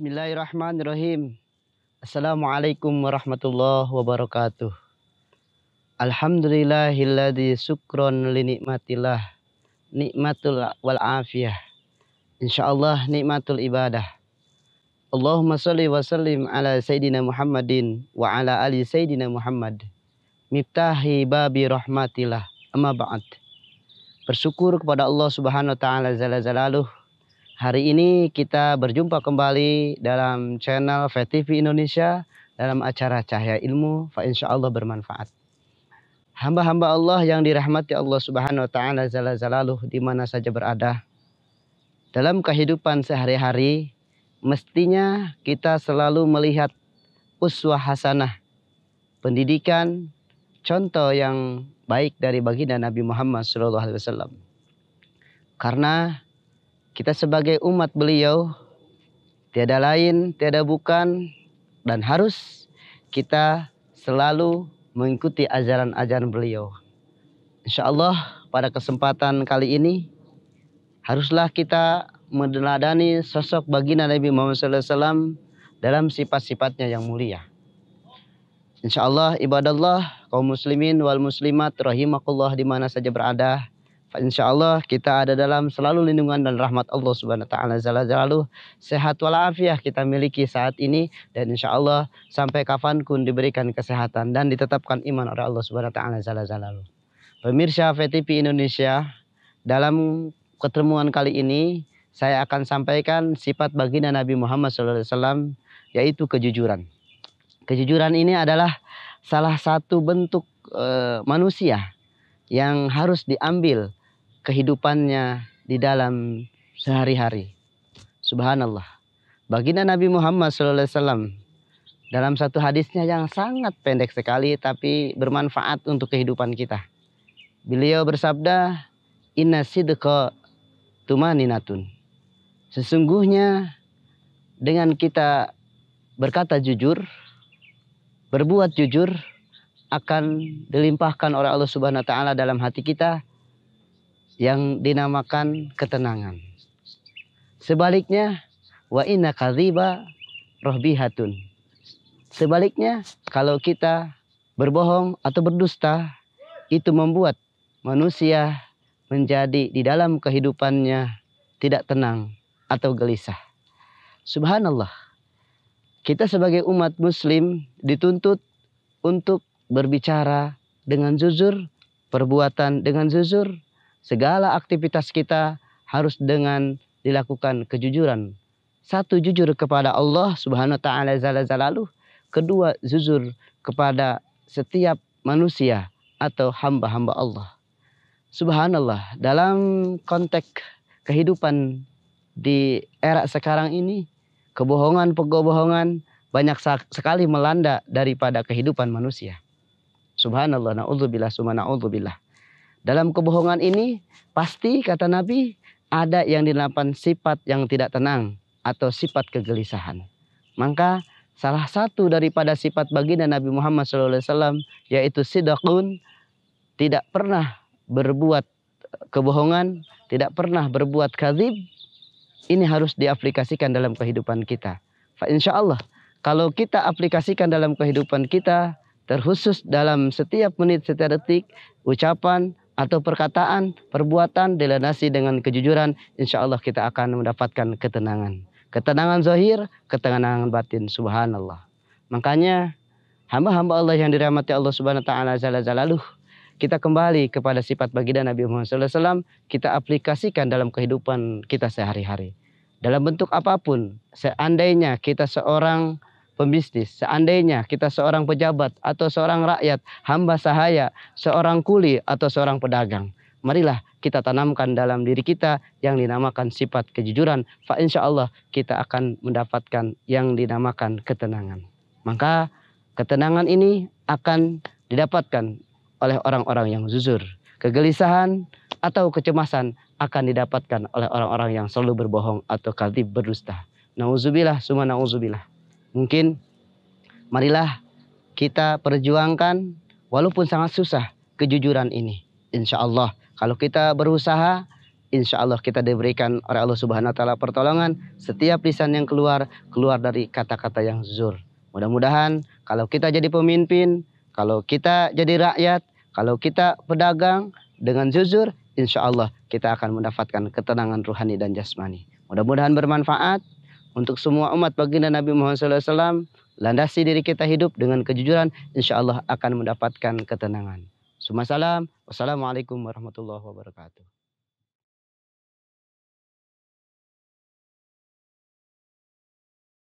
Bismillahirrahmanirrahim. Assalamualaikum warahmatullahi wabarakatuh. Alhamdulillahilladzi syukron li nikmatillah. Nikmatul wal afiyah. Insyaallah nikmatul ibadah. Allahumma salli wa sallim ala sayyidina Muhammadin wa ala ali sayyidina Muhammad. Miftahi babi rahmatillah. Amma ba'd. Bersyukur kepada Allah Subhanahu wa taala zalalaluh Hari ini kita berjumpa kembali dalam channel VTV Indonesia dalam acara Cahaya Ilmu, fa insya Allah bermanfaat. Hamba-hamba Allah yang dirahmati Allah Subhanahu wa taala Zala di mana saja berada. Dalam kehidupan sehari-hari mestinya kita selalu melihat uswah hasanah, pendidikan, contoh yang baik dari baginda Nabi Muhammad SAW. Karena kita sebagai umat beliau tiada lain, tiada bukan dan harus kita selalu mengikuti ajaran-ajaran beliau. Insya Allah pada kesempatan kali ini haruslah kita meneladani sosok baginda Nabi Muhammad SAW dalam sifat-sifatnya yang mulia. Insya Allah ibadah Allah kaum muslimin wal muslimat rahimakullah di mana saja berada Insya Allah kita ada dalam selalu lindungan dan rahmat Allah Subhanahu Wa Taala Zala Zalalu sehat walafiah kita miliki saat ini dan insya Allah sampai kun diberikan kesehatan dan ditetapkan iman oleh Allah Subhanahu Wa Taala Zala Zalalu Pemirsa VTP Indonesia dalam ketemuan kali ini saya akan sampaikan sifat baginda Nabi Muhammad SAW yaitu kejujuran. Kejujuran ini adalah salah satu bentuk e, manusia yang harus diambil kehidupannya di dalam sehari-hari. Subhanallah. Baginda Nabi Muhammad SAW dalam satu hadisnya yang sangat pendek sekali tapi bermanfaat untuk kehidupan kita. Beliau bersabda, Inna sidqa tumaninatun. Sesungguhnya dengan kita berkata jujur, berbuat jujur, akan dilimpahkan oleh Allah Subhanahu wa taala dalam hati kita yang dinamakan ketenangan. Sebaliknya, wa inna kadhiba rohbihatun. Sebaliknya, kalau kita berbohong atau berdusta, itu membuat manusia menjadi di dalam kehidupannya tidak tenang atau gelisah. Subhanallah, kita sebagai umat muslim dituntut untuk berbicara dengan jujur, perbuatan dengan jujur, Segala aktivitas kita harus dengan dilakukan kejujuran. Satu jujur kepada Allah Subhanahu wa taala zala zalaluh, kedua jujur kepada setiap manusia atau hamba-hamba Allah. Subhanallah, dalam konteks kehidupan di era sekarang ini, kebohongan pegobohongan banyak sekali melanda daripada kehidupan manusia. Subhanallah, na'udzubillah, subhanallah, na'udzubillah. Dalam kebohongan ini pasti kata Nabi ada yang dinamakan sifat yang tidak tenang atau sifat kegelisahan. Maka salah satu daripada sifat baginda Nabi Muhammad SAW yaitu sidakun tidak pernah berbuat kebohongan, tidak pernah berbuat kadzib. Ini harus diaplikasikan dalam kehidupan kita. Insya Allah, kalau kita aplikasikan dalam kehidupan kita, terkhusus dalam setiap menit, setiap detik, ucapan, atau perkataan, perbuatan dilandasi dengan kejujuran, insya Allah kita akan mendapatkan ketenangan. Ketenangan zahir, ketenangan batin, subhanallah. Makanya hamba-hamba Allah yang dirahmati Allah subhanahu wa ta'ala zalazaluh, kita kembali kepada sifat baginda Nabi Muhammad SAW, kita aplikasikan dalam kehidupan kita sehari-hari. Dalam bentuk apapun, seandainya kita seorang pembisnis. Seandainya kita seorang pejabat atau seorang rakyat, hamba sahaya, seorang kuli atau seorang pedagang. Marilah kita tanamkan dalam diri kita yang dinamakan sifat kejujuran. Fa insya Allah kita akan mendapatkan yang dinamakan ketenangan. Maka ketenangan ini akan didapatkan oleh orang-orang yang jujur. Kegelisahan atau kecemasan akan didapatkan oleh orang-orang yang selalu berbohong atau kadib berdusta. Nauzubillah summa nauzubillah. Mungkin marilah kita perjuangkan walaupun sangat susah kejujuran ini. Insya Allah kalau kita berusaha Insya Allah kita diberikan oleh Allah Subhanahu Wa Taala pertolongan setiap lisan yang keluar keluar dari kata-kata yang zur. Mudah-mudahan kalau kita jadi pemimpin, kalau kita jadi rakyat, kalau kita pedagang dengan jujur, insya Allah kita akan mendapatkan ketenangan ruhani dan jasmani. Mudah-mudahan bermanfaat untuk semua umat baginda Nabi Muhammad SAW, landasi diri kita hidup dengan kejujuran, insya Allah akan mendapatkan ketenangan. Suma salam, wassalamualaikum warahmatullahi wabarakatuh.